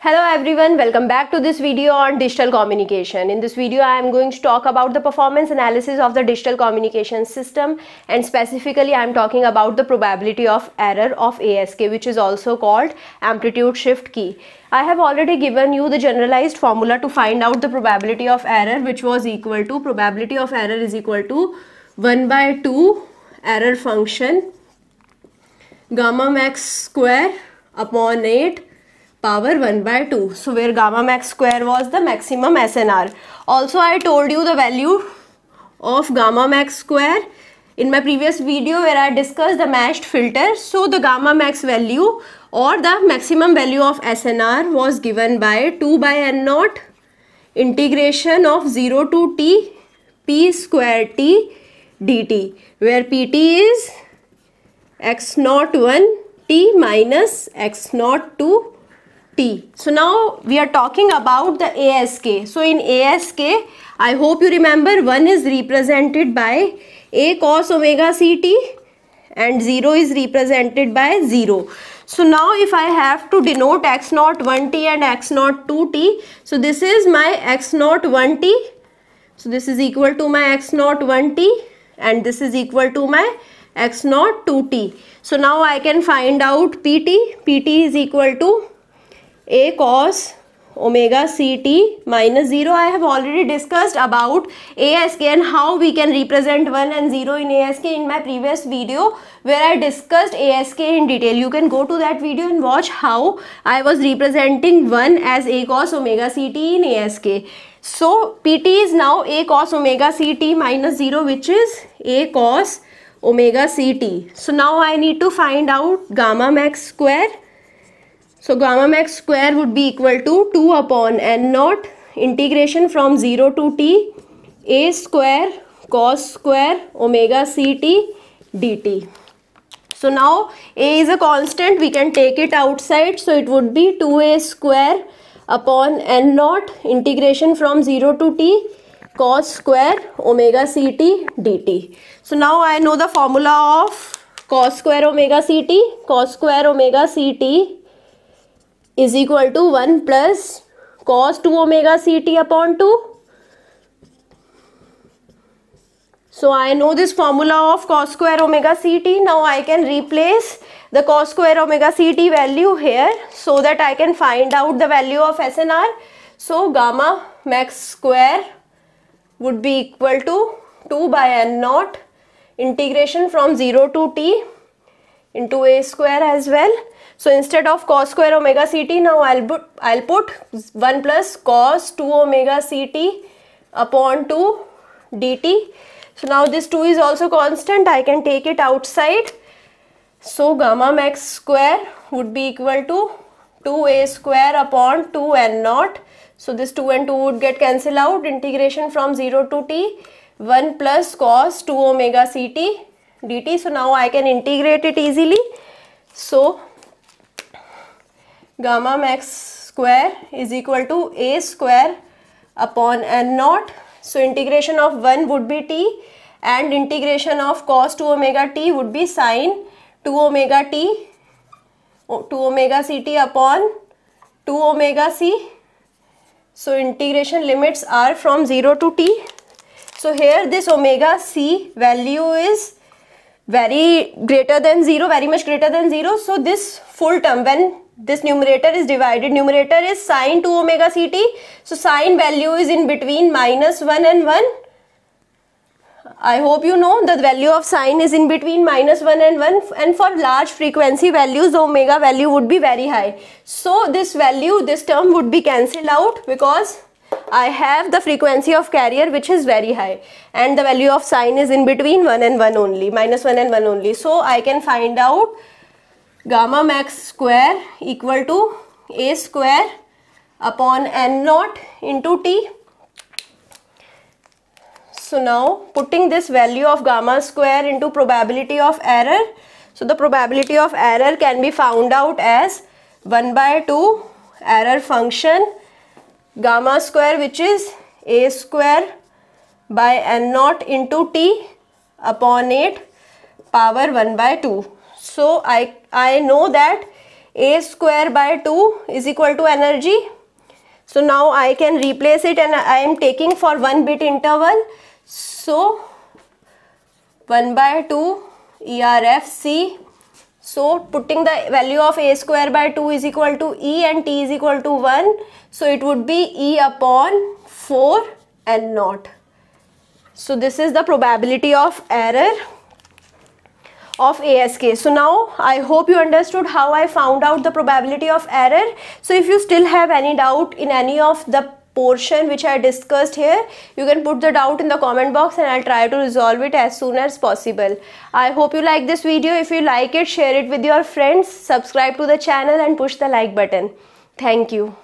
Hello everyone, welcome back to this video on digital communication. In this video, I am going to talk about the performance analysis of the digital communication system and specifically I am talking about the probability of error of ASK which is also called amplitude shift key. I have already given you the generalized formula to find out the probability of error which was equal to probability of error is equal to 1 by 2 error function gamma max square upon 8 power 1 by 2 so where gamma max square was the maximum snr also i told you the value of gamma max square in my previous video where i discussed the matched filter so the gamma max value or the maximum value of snr was given by 2 by n naught integration of 0 to t p square t dt where pt is x naught 1 t minus x naught 2 T. So now we are talking about the ASK. So in ASK, I hope you remember 1 is represented by A cos omega CT and 0 is represented by 0. So now if I have to denote x naught 1t and x naught 2t, so this is my x naught 1t. So this is equal to my x naught 1t and this is equal to my x naught 2t. So now I can find out pt. pt is equal to a cos omega ct minus 0 i have already discussed about ask and how we can represent 1 and 0 in ask in my previous video where i discussed ask in detail you can go to that video and watch how i was representing 1 as a cos omega ct in ask so pt is now a cos omega ct minus 0 which is a cos omega ct so now i need to find out gamma max square so gamma max square would be equal to 2 upon n naught integration from 0 to t a square cos square omega ct dt. So now a is a constant we can take it outside so it would be 2a square upon n naught integration from 0 to t cos square omega ct dt. So now I know the formula of cos square omega ct cos square omega ct is equal to one plus cos two omega ct upon two. So I know this formula of cos square omega ct. Now I can replace the cos square omega ct value here so that I can find out the value of SNR. So gamma max square would be equal to 2 by n naught integration from 0 to t into a square as well. So instead of cos square omega ct, now I'll put, I'll put 1 plus cos 2 omega ct upon 2 dt. So now this 2 is also constant. I can take it outside. So gamma max square would be equal to 2a square upon 2n naught. So this 2 and 2 would get cancelled out. Integration from 0 to t 1 plus cos 2 omega ct dt. So now I can integrate it easily. So gamma max square is equal to a square upon n naught. So integration of 1 would be t and integration of cos 2 omega t would be sine 2 omega t 2 omega ct upon 2 omega c. So integration limits are from 0 to t. So here this omega c value is very greater than 0, very much greater than 0. So this full term when this numerator is divided numerator is sine 2 omega ct so sine value is in between minus 1 and 1 i hope you know the value of sine is in between minus 1 and 1 and for large frequency values omega value would be very high so this value this term would be cancelled out because i have the frequency of carrier which is very high and the value of sine is in between 1 and 1 only minus 1 and 1 only so i can find out gamma max square equal to a square upon N naught into T so now putting this value of gamma square into probability of error so the probability of error can be found out as one by two error function gamma square which is a square by N naught into T upon eight power one by two So I, I know that a square by 2 is equal to energy. So now I can replace it and I am taking for 1 bit interval. So 1 by 2 ERFC. So putting the value of a square by 2 is equal to E and t is equal to 1. So it would be E upon 4 and not. So this is the probability of error of ASK. So now I hope you understood how I found out the probability of error. So if you still have any doubt in any of the portion which I discussed here, you can put the doubt in the comment box and I'll try to resolve it as soon as possible. I hope you like this video. If you like it, share it with your friends, subscribe to the channel and push the like button. Thank you.